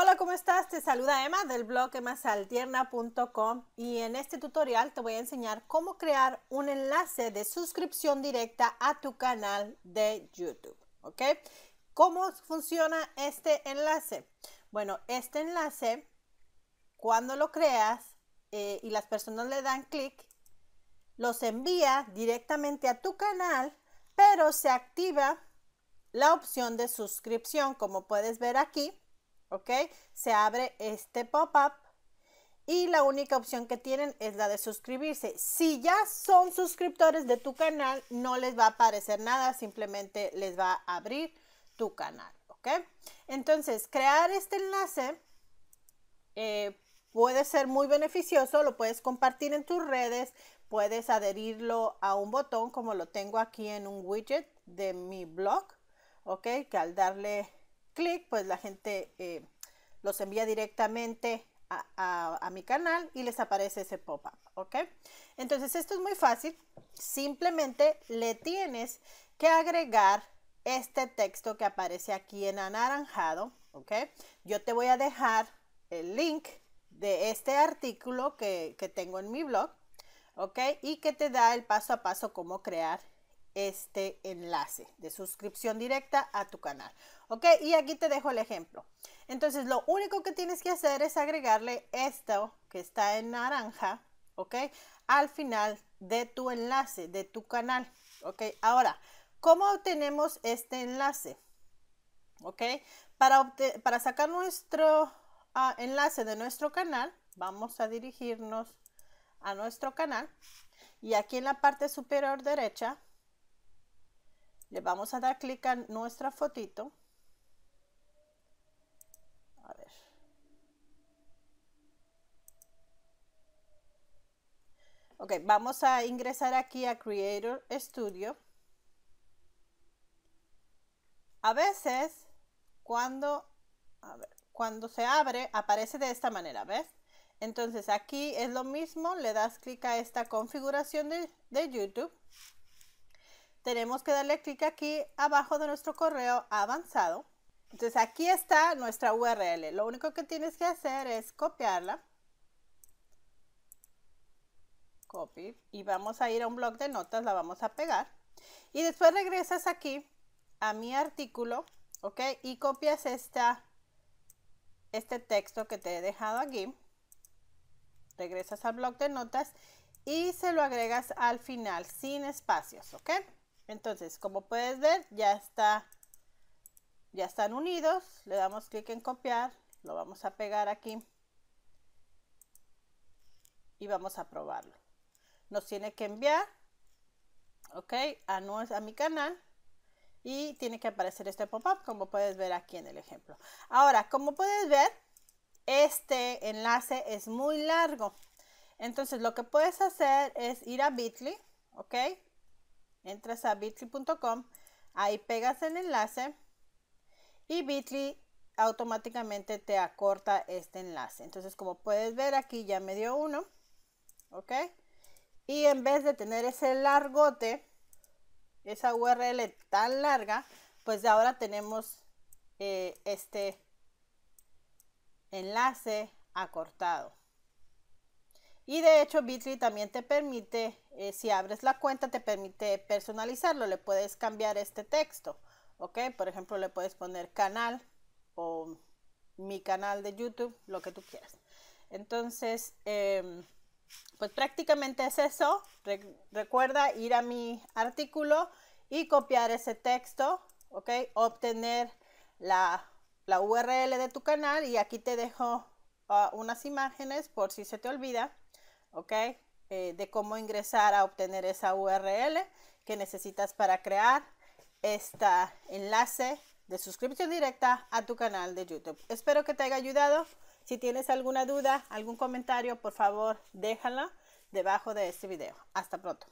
Hola, ¿cómo estás? Te saluda Emma del blog emasaltierna.com y en este tutorial te voy a enseñar cómo crear un enlace de suscripción directa a tu canal de YouTube, ¿ok? ¿Cómo funciona este enlace? Bueno, este enlace, cuando lo creas eh, y las personas le dan clic, los envía directamente a tu canal, pero se activa la opción de suscripción, como puedes ver aquí ¿ok? Se abre este pop-up y la única opción que tienen es la de suscribirse. Si ya son suscriptores de tu canal, no les va a aparecer nada, simplemente les va a abrir tu canal, ¿ok? Entonces, crear este enlace eh, puede ser muy beneficioso, lo puedes compartir en tus redes, puedes adherirlo a un botón como lo tengo aquí en un widget de mi blog, ¿ok? Que al darle clic, pues la gente eh, los envía directamente a, mi canal y les aparece ese pop-up, ¿ok? Entonces esto es muy fácil, simplemente le tienes que agregar este texto que aparece aquí en anaranjado, ¿ok? Yo te voy a dejar el link de este artículo que, que tengo en mi blog, ¿ok? Y que te da el paso a paso cómo crear este enlace de suscripción directa a tu canal. Ok, y aquí te dejo el ejemplo. Entonces, lo único que tienes que hacer es agregarle esto que está en naranja, ok, al final de tu enlace, de tu canal. Ok, ahora, ¿cómo obtenemos este enlace? Ok, para, para sacar nuestro ah, enlace de nuestro canal, vamos a dirigirnos a nuestro canal y aquí en la parte superior derecha le vamos a dar clic a nuestra fotito. A ver. Ok, vamos a ingresar aquí a Creator Studio. A veces, cuando, cuando se abre, aparece de esta manera, ¿ves? Entonces aquí es lo mismo, le das clic a esta configuración de, de YouTube tenemos que darle clic aquí abajo de nuestro correo avanzado. Entonces aquí está nuestra URL. Lo único que tienes que hacer es copiarla. Copy. Y vamos a ir a un blog de notas, la vamos a pegar. Y después regresas aquí a mi artículo, ¿ok? Y copias esta, este texto que te he dejado aquí. Regresas al blog de notas y se lo agregas al final sin espacios, ¿ok? Entonces, como puedes ver, ya está, ya están unidos. Le damos clic en copiar, lo vamos a pegar aquí y vamos a probarlo. Nos tiene que enviar, ok, a, a mi canal y tiene que aparecer este pop-up como puedes ver aquí en el ejemplo. Ahora, como puedes ver, este enlace es muy largo. Entonces, lo que puedes hacer es ir a Bitly, ok, Entras a bitly.com, ahí pegas el enlace y bitly automáticamente te acorta este enlace. Entonces, como puedes ver, aquí ya me dio uno. ¿Ok? Y en vez de tener ese largote, esa URL tan larga, pues ahora tenemos eh, este enlace acortado. Y de hecho, Bitly también te permite, eh, si abres la cuenta, te permite personalizarlo. Le puedes cambiar este texto, ¿ok? Por ejemplo, le puedes poner canal o mi canal de YouTube, lo que tú quieras. Entonces, em, pues prácticamente es eso. recuerda ir a mi artículo y copiar ese texto, ¿ok? Obtener la, URL de tu canal y aquí te dejo ah, unas imágenes por si se te olvida. ¿ok? Eh, de cómo ingresar a obtener esa URL que necesitas para crear este enlace de suscripción directa a tu canal de YouTube. Espero que te haya ayudado. Si tienes alguna duda, algún comentario, por favor, déjala debajo de este video. Hasta pronto.